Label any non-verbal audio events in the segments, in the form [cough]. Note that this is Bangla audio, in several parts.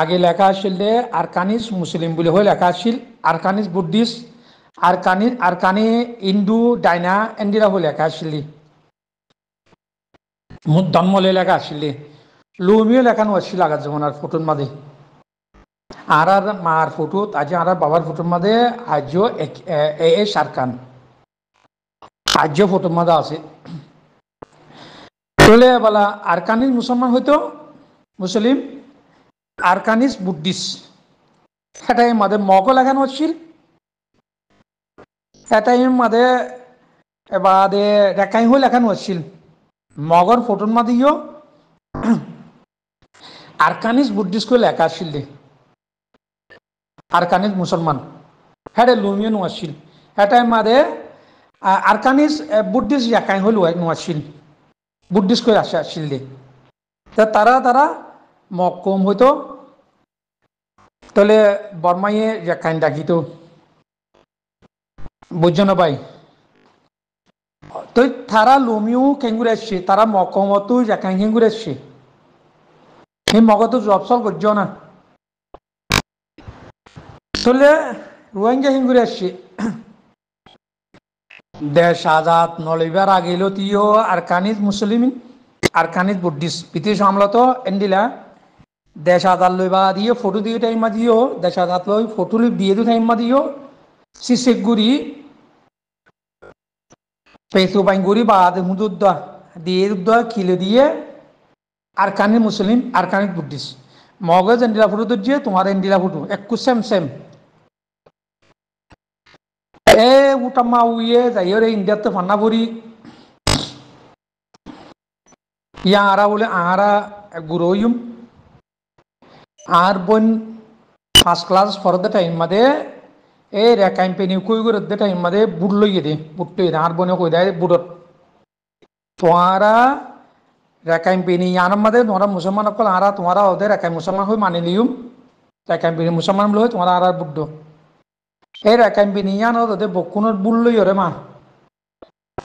আগে লেখা আসছিল দে আরকানিস মুসলিম বুলি হয়ে লেখা আছিল আরকানিস বুদ্ধিস্ট আরকানি আরকানি ইন্দু ডাইনা এন্ডিরা হয়ে লেখা আছিল ধর্মলে লেখা আছিল লেখা লেখানো আছিল আগার আর ফটোর মাঝে আর আর মার ফটোত আজি আর বাবার ফটোর মাঝে আজ এ এ সারকান আজ ফটোর মাঝে আছে চলে বলা আরকানির মুসলমান হইতো মুসলিম আরকানিস বুদ্ধিস এটা এম আদে মগ লাগানো ছিল এটা এম আদে এবার আদে রেখাই হয়ে লেখানো ছিল মগর ফোটন মাদে ইয় [clears throat] আরকানিস বুদ্ধিস কে লেখা দে আরকানিস মুসলমান হ্যাঁ লুমিয়ে নো আসছিল এটা এম আদে আরকানিস বুদ্ধিস একাই হল নো আসছিল বুদ্ধিস কে আসে আসছিল তারা তারা কম হইতো তাহলে বর্মাইয়ে কাইন ডাকি তো বুঝছো না ভাই তো তারা লুমিও কেঙ্গুর আসছে তারা মকমতো জাকাই কেঙ্গুর আসছে সেই মগতো জবসল করছ না তাহলে রোহিঙ্গা হিঙ্গুর আসছে দেশ আজাদ নলিবার আগেলো তিও আর কানিজ মুসলিম আর কানিজ বুদ্ধিস্ট পৃথিবী সামলত এন্ডিলা দেশ আদাল লইবা দিও ফটো দিও টাইমা দিও দেশ আদালত লই ফটো লিপ দিয়ে দিও টাইমা দিও সিসেক গুড়ি পেসু বাইন গুড়ি বা আদে মুদুদ্দা দিয়ে দুদ্দা খিলে দিয়ে আর কানে মুসলিম আর কানে বুদ্ধিস মগজ এন্ডিলা ফটো দিয়ে তোমার এন্ডিলা ফটো একু সেম সেম এ মা উইয়ে যাই রে ইন্ডিয়াতে ফান্না ভরি ইয়া আরা বলে আহারা গুরোয়ুম arban first class for the time made a rakampeni kuigur at the time made budloyede putte arbone koida budot tomara rakampeni yanam made tomara musliman akol ara tomara ode rakai musliman hoy mane liyum rakampeni musliman loy tomara ara buddo এই রেকাম্পিনি ইয়ানো তাতে বকুণত বুল লৈ ৰে মা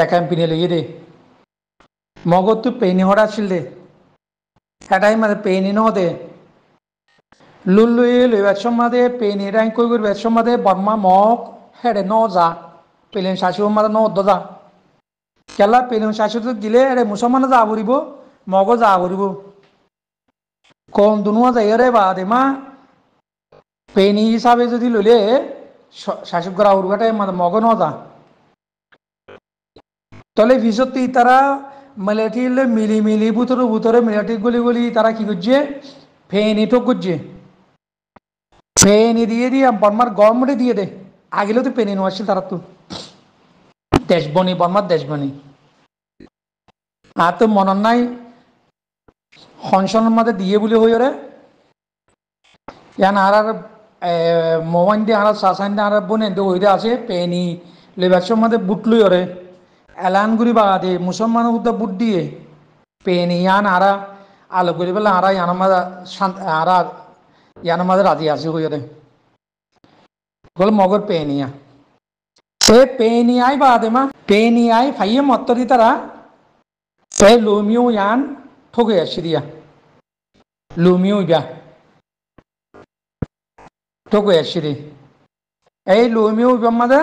রেকাম্পিনি লৈ দে মগজটো পেইনি হৰা আছিল দে এটাই মানে পেইনি নহতে লুলুই লুই বেত সমাদে পেনি রাইন কই গুর বেত সমাদে বর্মা মক হেড়ে ন যা পেলেন শাসু মাদে ন অদ্দ যা কেলা দিলে হেড়ে মুসলমান যা ভরিব মগ যা ভরিব কম দুনুয়া যাই রে বা দে মা পেনি হিসাবে যদি লইলে শাসু করা উরগাটাই মাদে মগ ন যা তলে ভিজতি তারা মেলাটি মিলি মিলি বুতরে বুতরে মেলাটি গলি গলি তারা কি করছে ফেনি তো গুজে ফেনি দিয়ে দিয়ে বর্মার গরমে দিয়ে দে আগেলেও তো পেনি নোয়াশিল তারা তো দেশবনি বর্মার দেশবনি আর তো মনন নাই হনসনের মধ্যে দিয়ে বলে হই ওরে ইয়ান আর আর মোবাইল দিয়ে আর সাসাইন দিয়ে আর বোনে ওইরে আছে পেনি লেবাসের মধ্যে বুট লই ওরে এলান গুড়ি বাগা দিয়ে মুসলমান বুট দিয়ে পেনি ইয়ান আরা আলো করি বলে আরা ইয়ানামাজা আরা ইয়ানামাজা রাজি আসি হয়ে দে গল মগর পেনিয়া সে পেনিয়াই বা আদেমা পেনিয়াই ফাইয়ে দি তারা সে লুমিও ইয়ান ঠকে আসি দিয়া লুমিও ইয়া ঠকে আসি রে এই লুমিও ইবা মাদে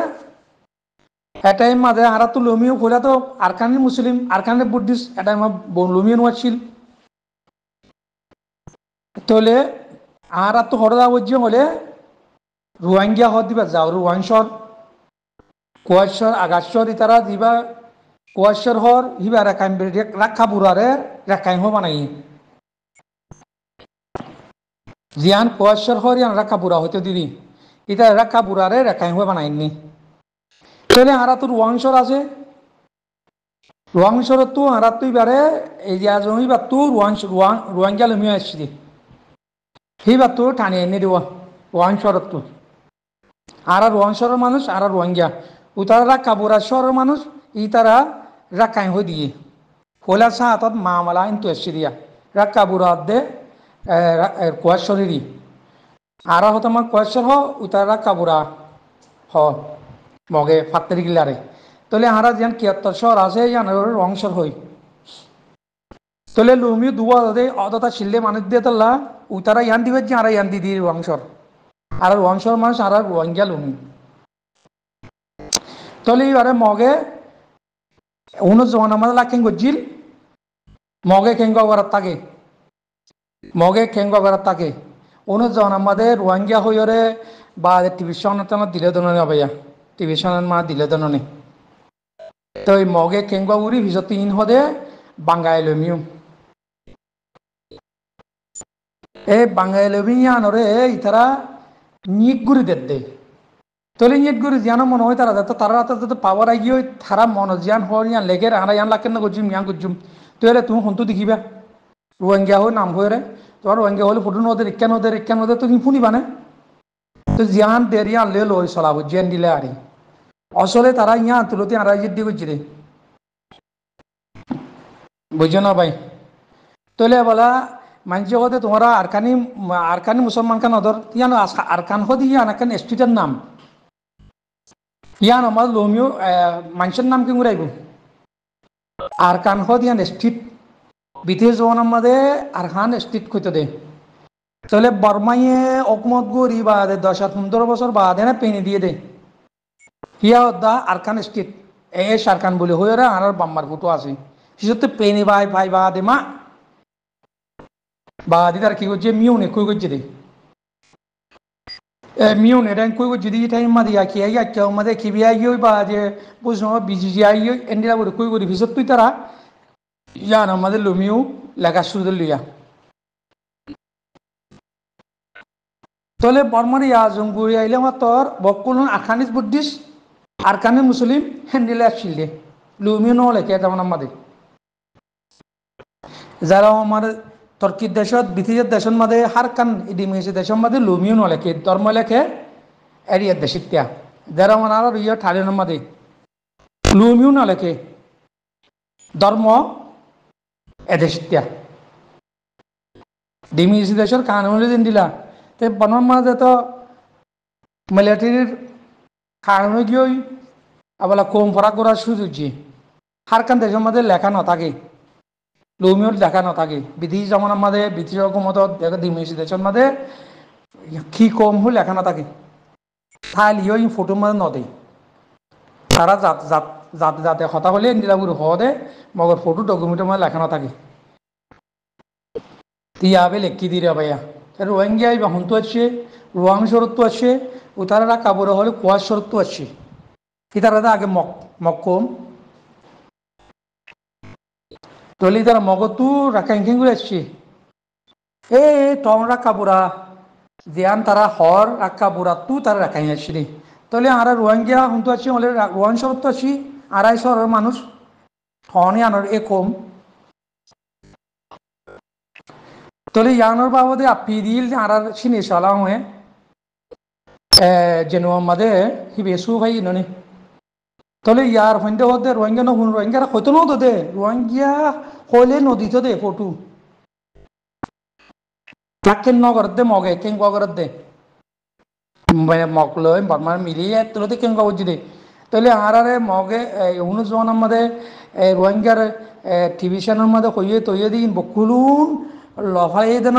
এটাই মাদে আর তো লুমিও ফুলা তো আরকানের মুসলিম আরকানের বুদ্ধিস্ট এটাই মা লুমিও নোয়াছিল তাহলে আর তো হরদা বজ্য হলে রোহিঙ্গা হর দিবা যাও রোহাংসর কুয়াশর আগাশ্বর ইতারা দিবা কুয়াশর হর হিবা রেখাইম রাখা বুড়ারে রেখাইম হো বানাই জিয়ান কুয়াশর হর ইয়ান রাখা বুড়া হইতে দিদি ইতার রাখা বুড়ারে রেখাইম হো বানাইনি তাহলে আর তো রোহাংসর আছে রোহাংসর তো আর তুই বারে এই যে আজ হইবা তো রোহাংস রোহাঙ্গা লমিয়ে আসছি হিবাতু টানি এনে দিব ওয়াংশরতো আর আর ওয়াংশরের মানুষ আর আর ওয়াঙ্গিয়া উতারা কাবুরা শহরের মানুষ ই তারা রাকাই হয়ে দিয়ে হলা সা হাতত মালা ইন্তু এসে দিয়া রা কাবুরা দে কোয়াশরেরই আর হতো আমার কোয়াশর হ উতারা কাবুরা হ মগে ফাত্তের গিলারে তাহলে হারা যেন কিয়াত্তর শহর আছে ইয়ান অংশর হয় তাহলে লুমি দুয়া দে অদতা শিললে মানুষ দিয়ে তাল্লা তারা ইয়ান দিবে আর ইয়ান দি দিয়ে অংশর আর অংশর মানুষ আর ওয়াঙ্গিয়া লুমি তাহলে এবারে মগে উনো জোয়ান আমাদের লাখেন গজিল মগে খেঙ্গ করার থাকে মগে খেঙ্গ করার থাকে উনো জোয়ান আমাদের রোহিঙ্গা হইরে বা টিভি সনাতন দিলে দননে ভাইয়া টিভি সনাতন মা দিলে দননে তো এই মগে খেঙ্গ উড়ি ভিজত ইন হদে বাঙ্গায় লমিও এ বাঙালি ইতারা নিক গুরি দেন দে তলে নিট গুড়ি জিয়ানো মনে হয় তারা যাতে তারা রাতে যাতে পাওয়ার আগে হয় তারা মন জিয়ান হওয়ার ইয়ান লেগে রাহারা ইয়ান লাগে না গুজুম ইয়ান গুজুম তো এলে তুমি হন্তু দেখিবা রোহিঙ্গা হয়ে নাম হয়ে রে তোমার রোহিঙ্গা হলে ফটো নদে ইক্যান নদে ইক্যান নদে তুমি শুনি বানে তো জিয়ান দেরি আনলে লই চলাবো জিয়ান দিলে আরে আসলে তারা ইয়ান তুলতে আড়াই দিয়ে গুজি রে বুঝছো না ভাই তোলে বলা মানসিকতে তোমরা আরকানি আরকানি মুসলমান খান অদর ইয়ান আরকান হদি ইয়ান আরকান স্ট্রিটের নাম ইয়ান আমার লোমিও মানুষের নাম কি ঘুরাইব আরকান হদ ইয়ান স্ট্রিট বিদেশ জওয়ান আমাদের আরহান স্ট্রিট কইতে দে তাহলে বর্মাইয়ে অকমত গরি বাদে দশ পনেরো বছর বা দে না পেনে দিয়ে দে ইয়া দা আরকান স্ট্রিট এ শারকান বলে হয়ে আর বাম্মার ফুটো আছে সে সত্যি পেনে ভাই ভাই বাদে মা বা দিদার কি করছে মিউনে কই করছে দি মিউনে রে কই করছে দি টাইম কি আইয়া আই মা দে কি বি আইয়ো বা যে বুঝো বিজি আইয়ো এন্ডিরা বড় কই করি ভিসত তুই তারা না মাদে লুমিউ লাগা শুরু লইয়া তলে বর্মারি গুই আইলে মা তোর বকুলন আখানিস বুদ্ধিস আর কানে মুসলিম হ্যান্ডিলে ছিলে লুমিউ নলেকে তেমন আমাদের যারা আমার তর্কির দেশত ব্রিটিশের দেশন মাদে কান ইডিম হয়েছে দেশন মাদে লুমিউন নলেখে ধর্ম লেখে এরিয়ার দেশিত্যা দেরা মানার ইয়ে ঠালিন মাদে লুমিও নলেখে ধর্ম এদেশিত্যা ডিম হয়েছে দেশের কানুনে দিন দিলা তে বনর মাদে তো মিলিটারির কারণে গিয়ে আবার কম ফরা করার সুযোগ কান দেশের মধ্যে লেখা না থাকে লৌমিয়ত দেখানো নাথাকে বিধি জমানৰ মাজে ব্ৰিটিছ হকুমতত ডিমিনিষ্ট্ৰেশ্যন মাজে কি কম হল লেখা নাথাকে ঠাই লিঅ ফটো মধ্যে নদে তারা জাত জাত জাতে জাতে হতা হলে হ দে মগর ফটো ডকুমেন্টের মধ্যে লেখা নাথাকে তিয়া আবে লেখি দিরে ভাইয়া রোহিঙ্গিয়া বাহন্ত আছে রোয়াং শরত্ব আছে উতারা কাবুর হলে কুয়াশ শরত্ব আছে কি তারা আগে মক কম তলি তার মগতু 돌리다라 먹어도 라카잉킹을 এ টং 톰 বুড়া জিয়ান তারা হর রাক্কা বুড়া তু তারা রাখাই আসছি নি তাহলে আমরা রোহিঙ্গা হুন্তু আছি হলে রোহান শরত তো আছি আড়াই শহরের মানুষ হনে আনর এ কম তাহলে ইয়ানোর বাবদে আপি দিল আড়ার চিনি সালাম হয়ে জেনু আমাদের হিবেসু ভাই ননি তাহলে ইয়ার সন্ধ্যা হতে রোহিঙ্গা নহুন রোহিঙ্গারা কইতো ন তো দে রোহিঙ্গিয়া কইলে নদীত দে ফটো তাকে নগর দে মগে কেন গগর দে মগ লই বর্মার মিলিয়ে দে কেন গবজি দে তাহলে আরারে মগে উনু জোয়ান আমাদের রোহিঙ্গার টিভি চ্যানেল মধ্যে কইয়ে তৈয়ে দিন বকুলুন লফাইয়ে দেন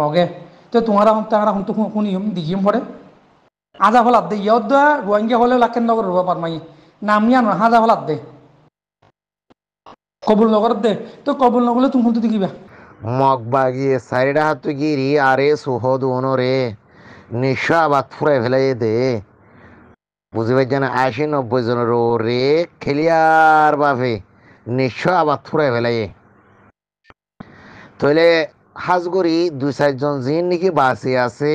মগে তো তোমারা তারা হুম তো শুনি দিগিম পড়ে হাজা ফলাত দে ইয়দ রোহিঙ্গা হলে লাখেন নগর রুবা পারমাই নামিয়া না হাজা ফলাত দে কবুল নগর দে তো কবুল নগরে তুমি হুন্তু দেখিবা মগ বাগি সাইডা হাত গিরি আরে সুহ দুনো রে নিশা বাত ফুরে ফেলে দে বুঝিবার জানে আশি নব্বই জন রো রে খেলিয়ার বাফে নিশা আবার ফুরে ফেলে তইলে হাজগুড়ি দুই চারজন জিন নাকি বাঁচি আছে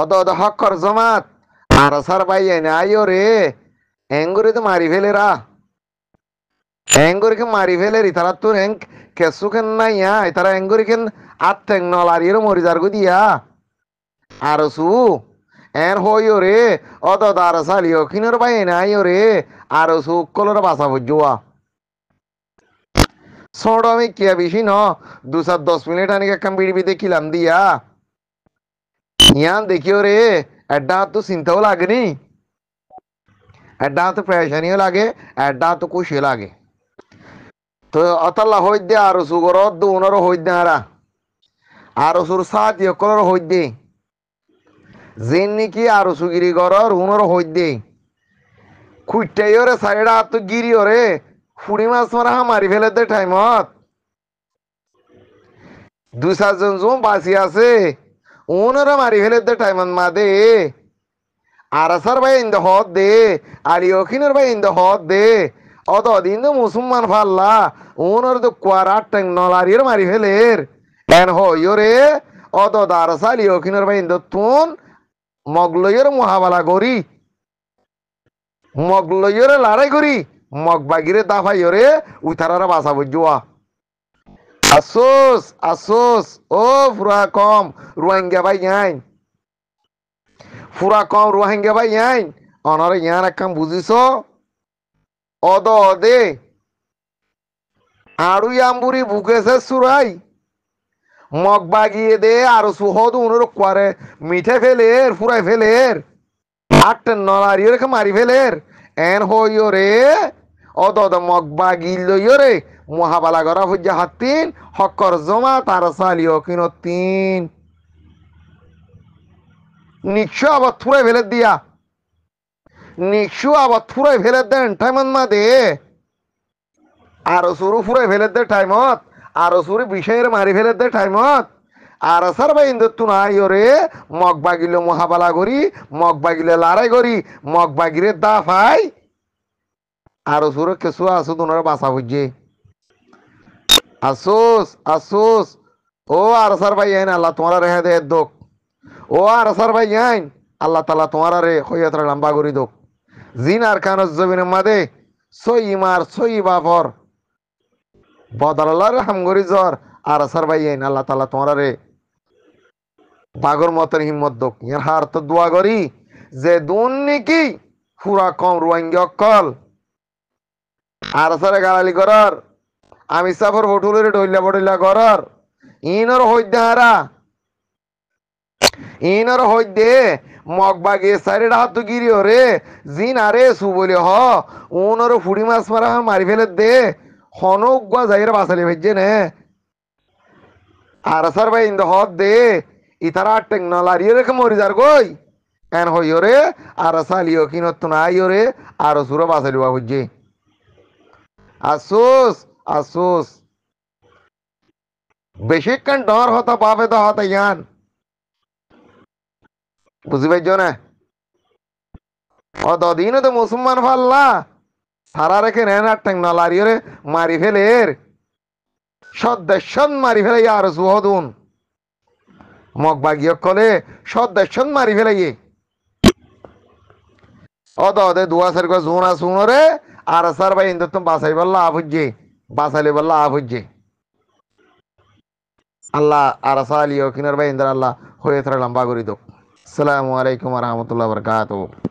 অদ হকর জমাত আর সার ভাই আইও রে এঙ্গুরে তো মারি ফেলে রা এঙ্গুরিকে মারি ফেলে রি তারা তো এং কেসুকেন নাই আয় তারা এঙ্গুরিকে আত্মেং নলার ইয়ের মরি যার দিয়া আর সু এর হইও রে অদ আর সালিও কিনোর ভাই আইও রে আর সু কলর বাসা বুঝুয়া সড় আমি কিয়া বেশি ন দু সাত দশ মিনিট আনিকে কাম বিড়ি বিতে কিলাম দিয়া यहाँ देखियो रे एड्डा तो सिंथो लागनी एड्डा तो परेशानियों लागे एड्डा तो कुछ लागे তো অতাল্লা হইদে আর সুগরত দুনর হইদে হারা আর সুর সাত ইকলর হইদে জিন নাকি আর সুগিরি গরর হুনর হইদে খুঁজটাই ওরে সাইডা তো গিরি ওরে ফুড়ি মাছ মারা মারি ফেলে দে টাইমত দুই চারজন জুম বাঁচি আছে ওনারা মারি ফেলে দে টাইমান মা দে আরাসার ভাই ইন্দ হদ দে আলি অখিনের ভাই ইন্দ হদ দে অত দিন তো মুসলমান ফাল্লা ওনার তো কুয়ার আট টাইম নলারির মারি ফেলের এন হইও রে অত দারসা আলি অখিনের ভাই ইন্দ তুন মগলইয়ের মহাবালা গরি মগলইয়ের লড়াই করি মগ বাগিরে দাফাইয়রে উতারারা বাসা বুঝুয়া আফসোস আফসোস ও ফুরা কম রোহিঙ্গা ভাই আইন ফুরা কম রোহিঙ্গা ভাই আইন অনারে ইয়ান একখান বুঝিস অদ অদে আরু আম্বুরি বুকেছে সুরাই মগ বাগিয়ে দে আর সুহদ উনুর কোয়ারে মিঠে ফেলের ফুরাই ফেলের আট নলারিও রেখে মারি ফেলের এন হইও রে অদদ মহাবালা গরা হইয়া হাতিন হকর জমা তার সালিও কিন তিন নিকশু আবার থুড়ে ফেলে দিয়া নিকশু আবার থুড়ে ফেলে দেন টাইমত মা দে আর সুরু ফুড়ে ফেলে দে টাইমত আর সুরি বিষয়ের মারি ফেলে দে টাইমত আর সার ভাই ইন্দু নাই ওরে মগ বাগিলে মহাবালা করি মগ বাগিলে লড়াই করি মগ বাগিরে দা পাই আর ওসুরে কেসু আসু তোমার বাসা বুঝছে আসুস আসুস ও আর সার ভাই আইন আল্লাহ তোমার রেহে দে দোক ও আর সার ভাই আইন আল্লাহ তালা তোমার রে হইয়াত্রা লম্বা করি দোক জিন আর খান জমিন মাদে সই ইমার সই বাফর বদলার হামগরি জ্বর আর সার ভাই আইন আল্লাহ তালা তোমার রে বাগর মতের হিম্মত দোক ইয়ার হার তো দোয়া করি যে দুর্নীতি ফুরা কম রোয়াঙ্গি অকল আর সারে গালালি করার আমি সাফর ভটুলের ঢইলা বটইলা করার ইনর হইদারা ইনর হইদে মগ বাগে সাইডের হাত তো গিরি ওরে জিন আরে সু বলি হ ওনর ফুড়ি মাছ মারা মারি ফেলে দে হনক গা যাইরা বাসালি ভাইজে নে আর সার ভাই ইন্দ হত দে ইতারা টেকনোলারি রেখে মরি যার গই এন হইও রে আর সালিও কিনত না আইও আর সুরো বাসালি বাবুজি আসুস আসুস বেশিক্ষণ ডর হতো পাবে তো হতো ইয়ান বুঝি পাইছো না ও দদিনও তো মুসলমান ফাল্লা সারা রেখে নেন আর ঠেং না রে মারি ফেলে এর সদ্দেশন মারি ফেলে আর সুহদুন মগ বাগিয়ক কলে সদ্দেশন মারি ফেলে ইয়ে অত অদে দুয়াশের জোন আসুন রে అరసారి భయ హిందుత్వం బాసాయి వల్ల ఆఫుజ్జి బాసాలి వల్ల ఆఫుజ్జి আল্লাহ আর আসালি ও কিনার ভাই ইন্দ্র আল্লাহ হয়ে থাকলাম বাগুরিত আসসালামু আলাইকুম রহমতুল্লাহ বরকাত